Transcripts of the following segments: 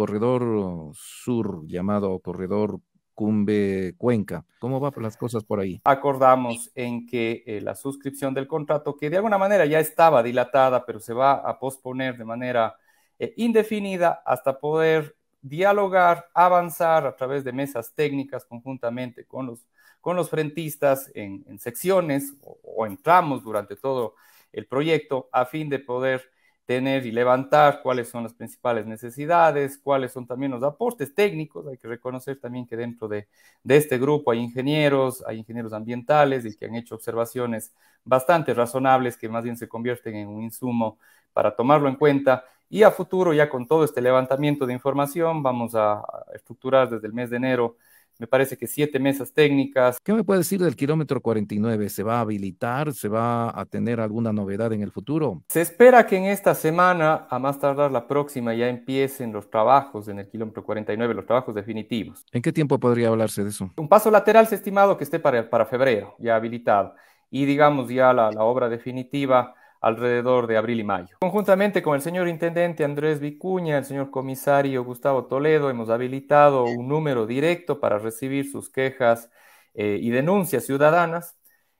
corredor sur llamado corredor Cumbe Cuenca. ¿Cómo van las cosas por ahí? Acordamos en que eh, la suscripción del contrato, que de alguna manera ya estaba dilatada, pero se va a posponer de manera eh, indefinida hasta poder dialogar, avanzar a través de mesas técnicas conjuntamente con los, con los frentistas en, secciones o, o en durante todo el proyecto a fin de poder tener y levantar cuáles son las principales necesidades, cuáles son también los aportes técnicos. Hay que reconocer también que dentro de, de, este grupo hay ingenieros, hay ingenieros ambientales y que han hecho observaciones bastante razonables que más bien se convierten en un insumo para tomarlo en cuenta. Y a futuro, ya con todo este levantamiento de información, vamos a estructurar desde el mes de enero me parece que siete mesas técnicas. ¿Qué me puede decir del kilómetro 49? ¿Se va a habilitar? ¿Se va a tener alguna novedad en el futuro? Se espera que en esta semana, a más tardar la próxima, ya empiecen los trabajos en el kilómetro 49, los trabajos definitivos. ¿En qué tiempo podría hablarse de eso? Un paso lateral se ha estimado que esté para, febrero, ya habilitado. Y digamos ya la obra definitiva alrededor de abril y mayo. Conjuntamente con el señor intendente Andrés Vicuña, el señor comisario Gustavo Toledo, hemos habilitado un número directo para recibir sus quejas eh, y denuncias ciudadanas.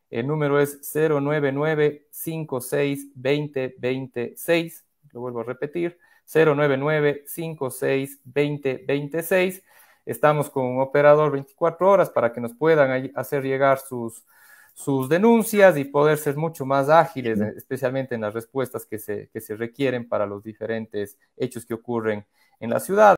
El número es 099 56 2026 Lo vuelvo a repetir. 099 56 2026 Estamos con un operador 24 horas para que nos puedan hacer llegar sus, sus denuncias y poder ser mucho más ágiles, especialmente en las respuestas que se, requieren para los diferentes hechos que ocurren en la ciudad.